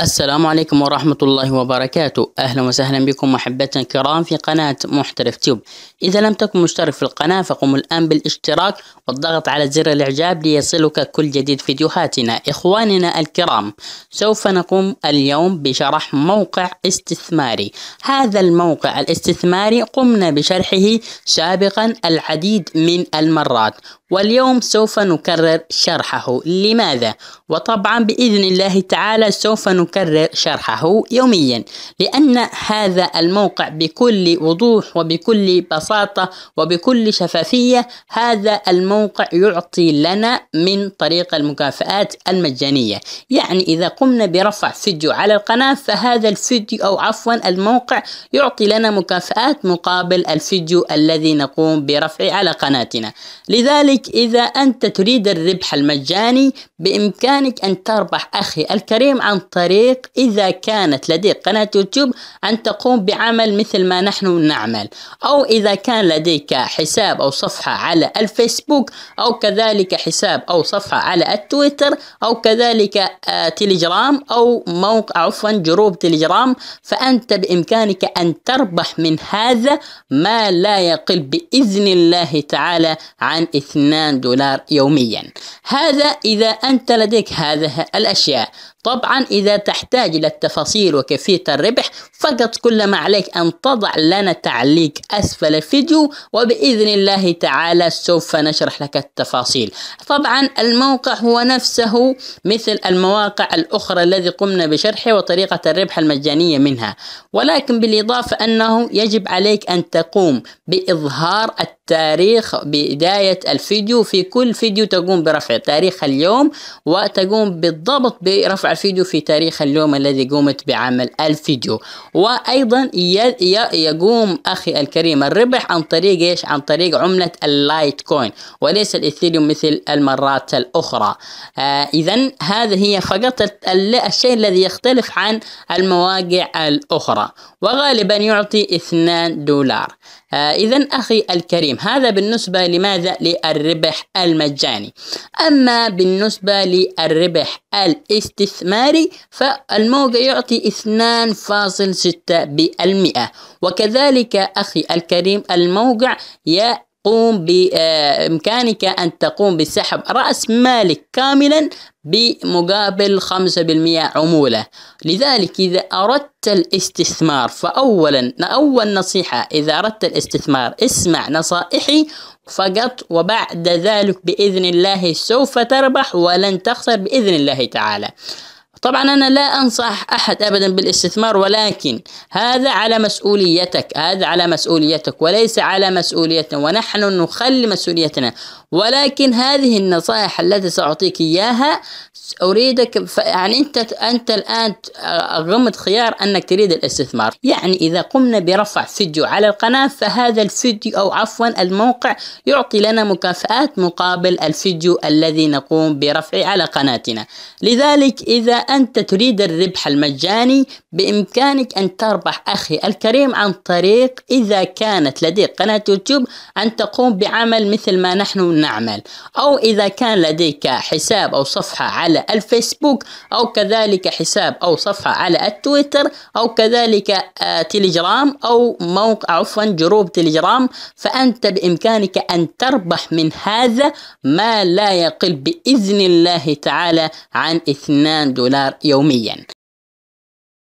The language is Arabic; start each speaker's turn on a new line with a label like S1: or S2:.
S1: السلام عليكم ورحمة الله وبركاته أهلا وسهلا بكم أحبتنا الكرام في قناة محترف تيوب إذا لم تكن مشترك في القناة فقم الآن بالاشتراك والضغط على زر الإعجاب ليصلك كل جديد فيديوهاتنا إخواننا الكرام سوف نقوم اليوم بشرح موقع استثماري هذا الموقع الاستثماري قمنا بشرحه سابقا العديد من المرات واليوم سوف نكرر شرحه لماذا؟ وطبعا بإذن الله تعالى سوف نكرر نكرر شرحه يوميا لأن هذا الموقع بكل وضوح وبكل بساطة وبكل شفافية هذا الموقع يعطي لنا من طريق المكافآت المجانية يعني إذا قمنا برفع فيديو على القناة فهذا الفيديو أو عفوا الموقع يعطي لنا مكافآت مقابل الفيديو الذي نقوم برفعه على قناتنا لذلك إذا أنت تريد الربح المجاني بإمكانك أن تربح أخي الكريم عن طريق الطريق إذا كانت لديك قناة يوتيوب أن تقوم بعمل مثل ما نحن نعمل أو إذا كان لديك حساب أو صفحة على الفيسبوك أو كذلك حساب أو صفحة على التويتر أو كذلك آه، تليجرام أو موقع عفوا جروب تليجرام فأنت بإمكانك أن تربح من هذا ما لا يقل بإذن الله تعالى عن 2 دولار يوميا هذا إذا أنت لديك هذه الأشياء طبعا إذا تحتاج إلى التفاصيل وكيفية الربح فقط كل ما عليك أن تضع لنا تعليق أسفل الفيديو وبإذن الله تعالى سوف نشرح لك التفاصيل طبعا الموقع هو نفسه مثل المواقع الأخرى الذي قمنا بشرحه وطريقة الربح المجانية منها ولكن بالإضافة أنه يجب عليك أن تقوم بإظهار التاريخ بداية الفيديو في كل فيديو تقوم برفعه تاريخ اليوم وتقوم بالضبط برفع فيديو في تاريخ اليوم الذي قمت بعمل الفيديو وأيضا يقوم أخي الكريم الربح عن طريق إيش عن طريق عملة اللايت كوين وليس الإثيريوم مثل المرات الأخرى آه إذا هذا هي فقط الشيء الذي يختلف عن المواقع الأخرى وغالبا يعطي 2 دولار آه، إذا أخي الكريم هذا بالنسبة لماذا للربح المجاني أما بالنسبة للربح الاستثماري فالموقع يعطي 2.6% وكذلك أخي الكريم الموقع يا تقوم بإمكانك آه، أن تقوم بسحب رأس مالك كاملا بمقابل 5% عمولة لذلك إذا أردت الاستثمار فأولا أول نصيحة إذا أردت الاستثمار اسمع نصائحي فقط وبعد ذلك بإذن الله سوف تربح ولن تخسر بإذن الله تعالى طبعا أنا لا أنصح أحد أبدا بالاستثمار ولكن هذا على مسؤوليتك هذا على مسؤوليتك وليس على مسؤوليتنا ونحن نخلي مسؤوليتنا ولكن هذه النصائح التي سأعطيك إياها أريدك يعني أنت أنت الآن غمض خيار أنك تريد الاستثمار يعني إذا قمنا برفع فيديو على القناة فهذا الفيديو أو عفوا الموقع يعطي لنا مكافآت مقابل الفيديو الذي نقوم برفعه على قناتنا لذلك إذا أنت تريد الربح المجاني بإمكانك أن تربح أخي الكريم عن طريق إذا كانت لديك قناة يوتيوب أن تقوم بعمل مثل ما نحن نعمل أو إذا كان لديك حساب أو صفحة على الفيسبوك أو كذلك حساب أو صفحة على التويتر أو كذلك آه، تليجرام أو موقع عفوا جروب تليجرام فأنت بإمكانك أن تربح من هذا ما لا يقل بإذن الله تعالى عن 2 دولار يوميا